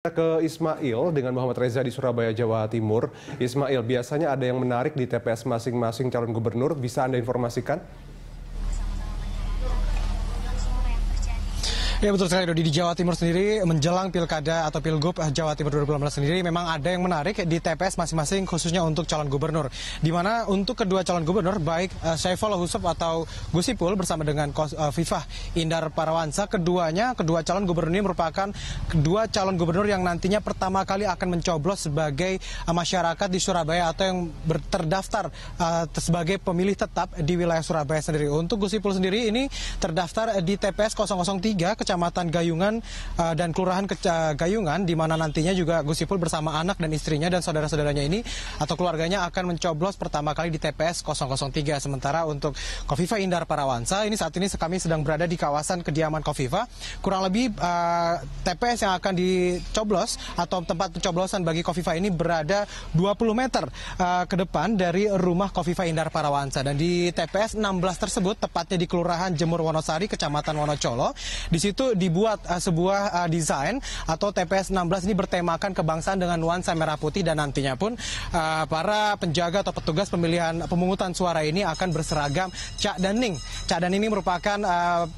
Ke Ismail dengan Muhammad Reza di Surabaya, Jawa Timur. Ismail, biasanya ada yang menarik di TPS masing-masing calon gubernur. Bisa Anda informasikan? Ya betul sekali Dodi, di Jawa Timur sendiri menjelang pilkada atau pilgub eh, Jawa Timur 2018 sendiri memang ada yang menarik di TPS masing-masing khususnya untuk calon gubernur. Di mana untuk kedua calon gubernur baik uh, Saifullah Husuf atau Gusipul bersama dengan uh, Indar Parawansa keduanya kedua calon gubernur ini merupakan kedua calon gubernur yang nantinya pertama kali akan mencoblos sebagai masyarakat di Surabaya atau yang terdaftar sebagai pemilih tetap di wilayah Surabaya sendiri. Untuk Gusipul sendiri ini terdaftar di TPS 003 Kecamatan Gayungan uh, dan Kelurahan Keca Gayungan di mana nantinya juga Gus Ipul bersama anak dan istrinya dan saudara-saudaranya ini atau keluarganya akan mencoblos pertama kali di TPS 003. Sementara untuk Kofifa Indar Parawansa ini saat ini kami sedang berada di kawasan kediaman Kofifa. Kurang lebih uh, eh, TPS yang akan dicoblos atau tempat pencoblosan bagi Kofifa ini berada 20 meter uh, ke depan dari rumah Kofifa Indar Parawansa dan di TPS 16 tersebut tepatnya di Kelurahan Jemur Wonosari, Kecamatan Wonocolo. Di situ itu dibuat uh, sebuah uh, desain atau TPS 16 ini bertemakan kebangsaan dengan nuansa merah putih dan nantinya pun uh, para penjaga atau petugas pemilihan pemungutan suara ini akan berseragam cak dan ning. Cak dan ini merupakan uh,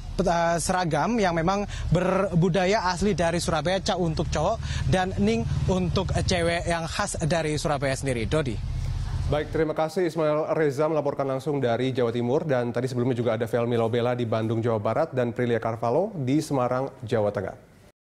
seragam yang memang berbudaya asli dari Surabaya, cak untuk cowok dan ning untuk cewek yang khas dari Surabaya sendiri. Dodi. Baik, terima kasih Ismail Reza melaporkan langsung dari Jawa Timur dan tadi sebelumnya juga ada Velmi Lobela di Bandung, Jawa Barat dan Prilia Carvalho di Semarang, Jawa Tengah.